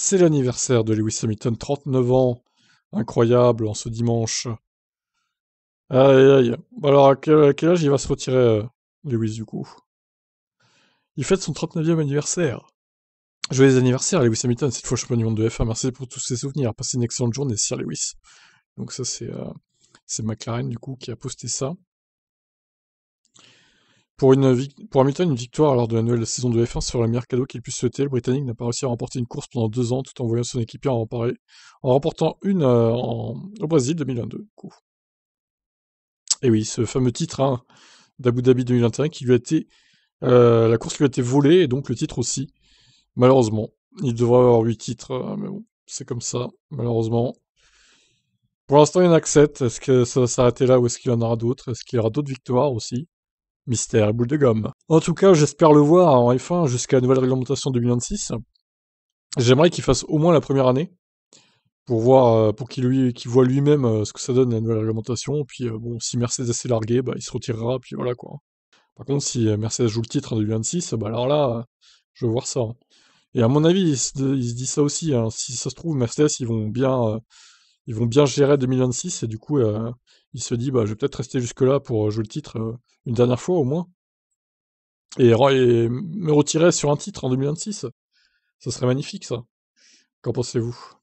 C'est l'anniversaire de Lewis Hamilton, 39 ans. Incroyable en ce dimanche. Aïe aïe. Alors à quel, âge il va se retirer, euh, Lewis, du coup Il fête son 39e anniversaire. Joyeux anniversaire, Lewis Hamilton, cette fois champion du monde de F1. Merci pour tous ces souvenirs. Passez une excellente journée, Sir Lewis. Donc ça, c'est euh, c'est McLaren, du coup, qui a posté ça. Pour, une, Hamilton, une victoire lors de la nouvelle saison de F1 serait le meilleur cadeau qu'il puisse souhaiter. Le Britannique n'a pas réussi à remporter une course pendant deux ans tout en voyant son équipier en, en remportant une euh, au Brésil 2022. Et oui, ce fameux titre hein, d'Abu Dhabi 2021 qui lui a été. Euh, la course lui a été volée et donc le titre aussi. Malheureusement, il devrait avoir huit titres, hein, mais bon, c'est comme ça, malheureusement. Pour l'instant, il y en a que 7. Est-ce que ça va s'arrêter là ou est-ce qu'il y en aura d'autres Est-ce qu'il y aura d'autres victoires aussi Mystère et boule de gomme. En tout cas, j'espère le voir en F1 jusqu'à la nouvelle réglementation 2026. J'aimerais qu'il fasse au moins la première année pour voir, euh, pour qu'il lui, qui voit lui-même euh, ce que ça donne la nouvelle réglementation. Puis euh, bon, si Mercedes s'est largué, bah, il se retirera, puis voilà quoi. Par contre, si Mercedes joue le titre en 2026, bah alors là, je veux voir ça. Et à mon avis, il se, dit ça aussi. Hein. Si ça se trouve, Mercedes, ils vont bien, ils vont bien gérer 2026 et du coup, il se dit bah, je vais peut-être rester jusque-là pour euh, jouer le titre euh, une dernière fois au moins. Et, et me retirer sur un titre en 2026. Ça serait magnifique ça. Qu'en pensez-vous